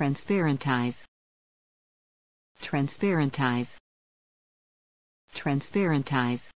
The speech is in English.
transparentize transparentize transparentize